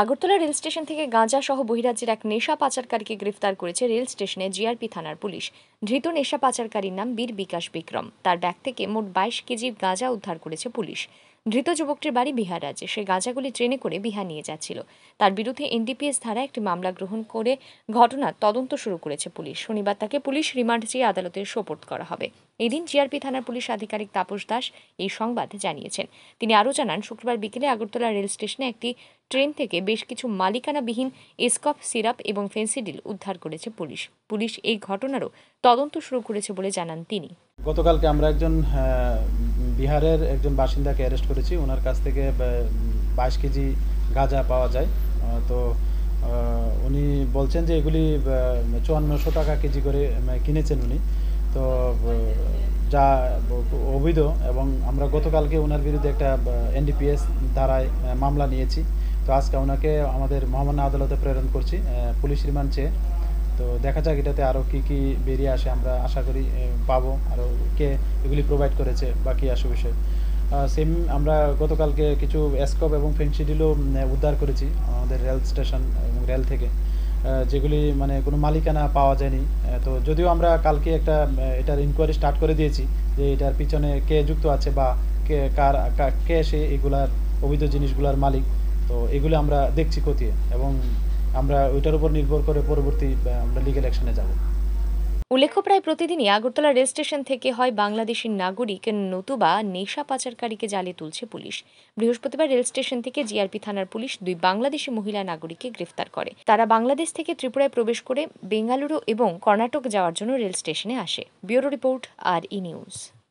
Agartala rail station থেকে গাঁজা সহ বহিরাজ্যের এক নেশা পাচারকারীকে গ্রেফতার করেছে রেল স্টেশনে জিআরপি থানার পুলিশ ধৃত নেশা পাচারকারীর নাম বীর বিকাশ বিক্রম তার ব্যাগ থেকে মোট বাইশ কেজি গাঁজা উদ্ধার করেছে পুলিশ ধৃত যুবকটির বাড়ি বিহার রাজ্যে সে গাঁজাগুলি ট্রেনে করে বিহার নিয়ে যাচ্ছিল তার বিরুদ্ধে এনডিপিএস ধারা একটি মামলা গ্রহণ করে ঘটনার তদন্ত শুরু করেছে পুলিশ শনিবার তাকে পুলিশ রিমান্ড চেয়ে আদালতে সোপোর্ট করা হবে এদিন জিআরপি থানার পুলিশ আধিকারিক তাপস দাস এই সংবাদ জানিয়েছেন তিনি আরও জানান শুক্রবার বিকেলে আগরতলা রেল স্টেশনে একটি ট্রেন থেকে বেশ কিছু মালিকানাবিহীন এসকপ সিরাপ এবং ফেন্সিডিল উদ্ধার করেছে পুলিশ পুলিশ এই ঘটনারও তদন্ত শুরু করেছে বলে জানান তিনি গতকালকে আমরা একজন বিহারের একজন বাসিন্দাকে অ্যারেস্ট করেছি ওনার কাছ থেকে বাইশ কেজি গাঁজা পাওয়া যায় তো উনি বলছেন যে এগুলি চুয়ান্নশো টাকা কেজি করে কিনেছেন উনি তো যা অবৈধ এবং আমরা গতকালকে ওনার বিরুদ্ধে একটা এনডিপিএস ধারায় মামলা নিয়েছি তো আজকে ওনাকে আমাদের মহামান্য আদালতে প্রেরণ করছি পুলিশ রিমান্ড চেয়ে তো দেখা যাক এটাতে আরও কী কী বেরিয়ে আসে আমরা আশা করি পাবো আরও কে এগুলি প্রোভাইড করেছে বা কী আসে বিষয়ে সেম আমরা গতকালকে কিছু এসকপ এবং ফেন্সিডিলও উদ্ধার করেছি আমাদের রেল স্টেশন এবং রেল থেকে যেগুলি মানে কোনো মালিকানা পাওয়া যায়নি তো যদিও আমরা কালকে একটা এটার ইনকোয়ারি স্টার্ট করে দিয়েছি যে এটার পিছনে কে যুক্ত আছে বা কে কার কে সে এগুলার অবৈধ জিনিসগুলার মালিক তো এগুলো আমরা দেখছি খতিয়ে এবং আমরা ওইটার উপর নির্ভর করে পরবর্তী আমরা লিগেল অ্যাকশনে যাব উল্লেখ্য প্রায় প্রতিদিনই আগরতলা রেল স্টেশন থেকে হয় বাংলাদেশি নাগরিক নতুবা নেশা পাচারকারীকে জালে তুলছে পুলিশ বৃহস্পতিবার রেল স্টেশন থেকে জিআরপি থানার পুলিশ দুই বাংলাদেশি মহিলা নাগরিককে গ্রেফতার করে তারা বাংলাদেশ থেকে ত্রিপুরায় প্রবেশ করে বেঙ্গালুরু এবং কর্ণাটক যাওয়ার জন্য রেল স্টেশনে আসে bureau report R E news